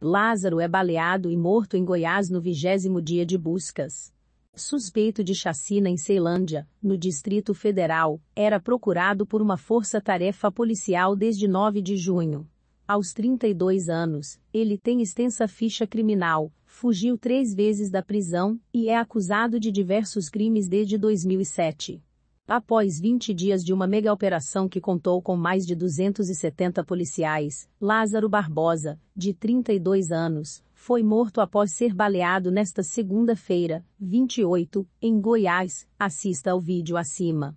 Lázaro é baleado e morto em Goiás no vigésimo dia de buscas. Suspeito de chacina em Ceilândia, no Distrito Federal, era procurado por uma força-tarefa policial desde 9 de junho. Aos 32 anos, ele tem extensa ficha criminal, fugiu três vezes da prisão e é acusado de diversos crimes desde 2007. Após 20 dias de uma mega operação que contou com mais de 270 policiais, Lázaro Barbosa, de 32 anos, foi morto após ser baleado nesta segunda-feira, 28, em Goiás. Assista ao vídeo acima.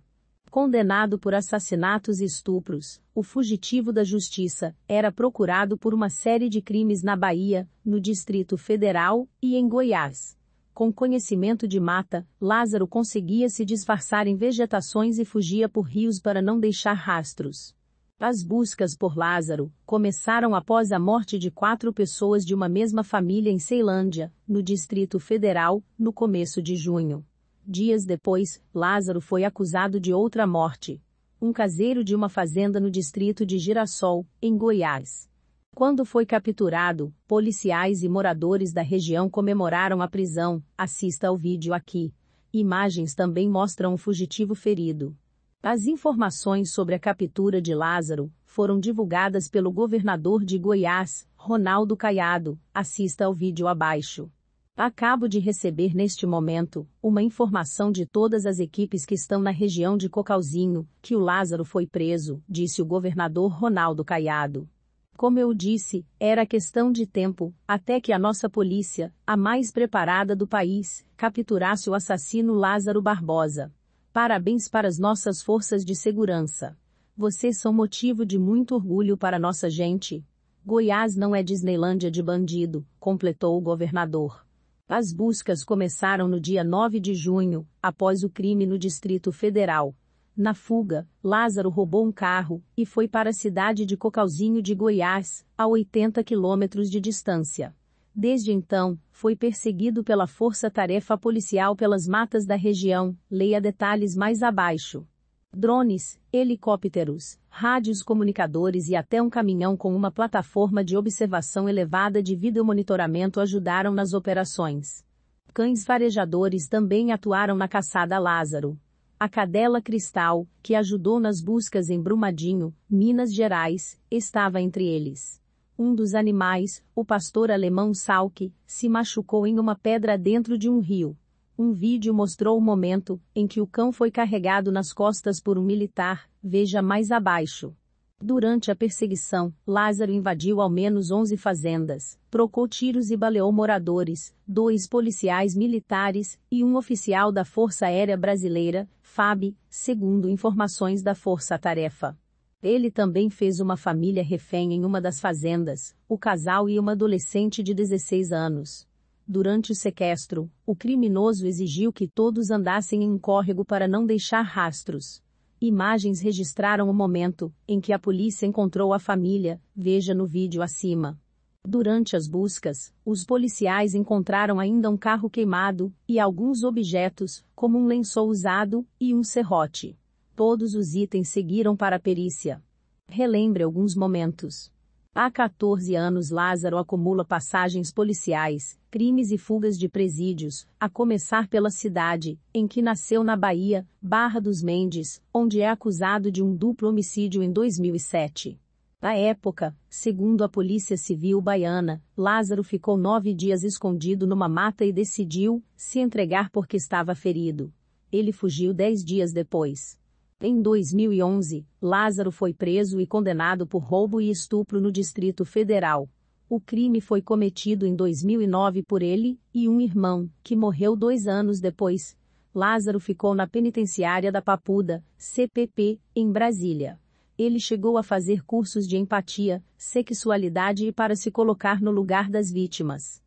Condenado por assassinatos e estupros, o fugitivo da justiça era procurado por uma série de crimes na Bahia, no Distrito Federal e em Goiás. Com conhecimento de mata, Lázaro conseguia se disfarçar em vegetações e fugia por rios para não deixar rastros. As buscas por Lázaro começaram após a morte de quatro pessoas de uma mesma família em Ceilândia, no Distrito Federal, no começo de junho. Dias depois, Lázaro foi acusado de outra morte. Um caseiro de uma fazenda no distrito de Girassol, em Goiás. Quando foi capturado, policiais e moradores da região comemoraram a prisão. Assista ao vídeo aqui. Imagens também mostram um fugitivo ferido. As informações sobre a captura de Lázaro foram divulgadas pelo governador de Goiás, Ronaldo Caiado. Assista ao vídeo abaixo. Acabo de receber neste momento uma informação de todas as equipes que estão na região de Cocalzinho que o Lázaro foi preso, disse o governador Ronaldo Caiado. Como eu disse, era questão de tempo, até que a nossa polícia, a mais preparada do país, capturasse o assassino Lázaro Barbosa. Parabéns para as nossas forças de segurança. Vocês são motivo de muito orgulho para nossa gente. Goiás não é Disneylândia de bandido, completou o governador. As buscas começaram no dia 9 de junho, após o crime no Distrito Federal. Na fuga, Lázaro roubou um carro e foi para a cidade de Cocalzinho de Goiás, a 80 quilômetros de distância. Desde então, foi perseguido pela força-tarefa policial pelas matas da região, leia detalhes mais abaixo. Drones, helicópteros, rádios comunicadores e até um caminhão com uma plataforma de observação elevada de videomonitoramento ajudaram nas operações. Cães farejadores também atuaram na caçada a Lázaro, a cadela Cristal, que ajudou nas buscas em Brumadinho, Minas Gerais, estava entre eles. Um dos animais, o pastor alemão Salk, se machucou em uma pedra dentro de um rio. Um vídeo mostrou o momento em que o cão foi carregado nas costas por um militar, veja mais abaixo. Durante a perseguição, Lázaro invadiu ao menos 11 fazendas, trocou tiros e baleou moradores, dois policiais militares e um oficial da Força Aérea Brasileira, FAB, segundo informações da Força Tarefa. Ele também fez uma família refém em uma das fazendas, o casal e uma adolescente de 16 anos. Durante o sequestro, o criminoso exigiu que todos andassem em um córrego para não deixar rastros. Imagens registraram o momento em que a polícia encontrou a família, veja no vídeo acima. Durante as buscas, os policiais encontraram ainda um carro queimado e alguns objetos, como um lençol usado e um serrote. Todos os itens seguiram para a perícia. Relembre alguns momentos. Há 14 anos Lázaro acumula passagens policiais, crimes e fugas de presídios, a começar pela cidade, em que nasceu na Bahia, Barra dos Mendes, onde é acusado de um duplo homicídio em 2007. Na época, segundo a Polícia Civil Baiana, Lázaro ficou nove dias escondido numa mata e decidiu se entregar porque estava ferido. Ele fugiu dez dias depois. Em 2011, Lázaro foi preso e condenado por roubo e estupro no Distrito Federal. O crime foi cometido em 2009 por ele e um irmão, que morreu dois anos depois. Lázaro ficou na penitenciária da Papuda, CPP, em Brasília. Ele chegou a fazer cursos de empatia, sexualidade e para se colocar no lugar das vítimas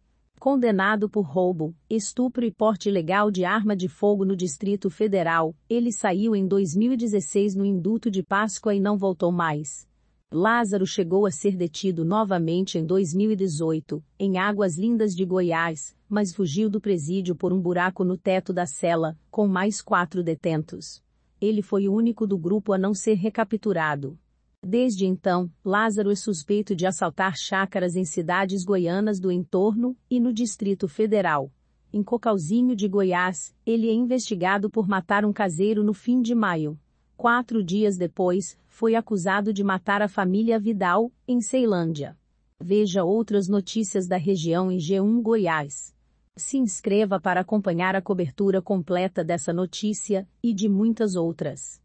condenado por roubo, estupro e porte ilegal de arma de fogo no Distrito Federal, ele saiu em 2016 no indulto de Páscoa e não voltou mais. Lázaro chegou a ser detido novamente em 2018, em Águas Lindas de Goiás, mas fugiu do presídio por um buraco no teto da cela, com mais quatro detentos. Ele foi o único do grupo a não ser recapturado. Desde então, Lázaro é suspeito de assaltar chácaras em cidades goianas do entorno e no Distrito Federal. Em Cocalzinho de Goiás, ele é investigado por matar um caseiro no fim de maio. Quatro dias depois, foi acusado de matar a família Vidal, em Ceilândia. Veja outras notícias da região em G1 Goiás. Se inscreva para acompanhar a cobertura completa dessa notícia e de muitas outras.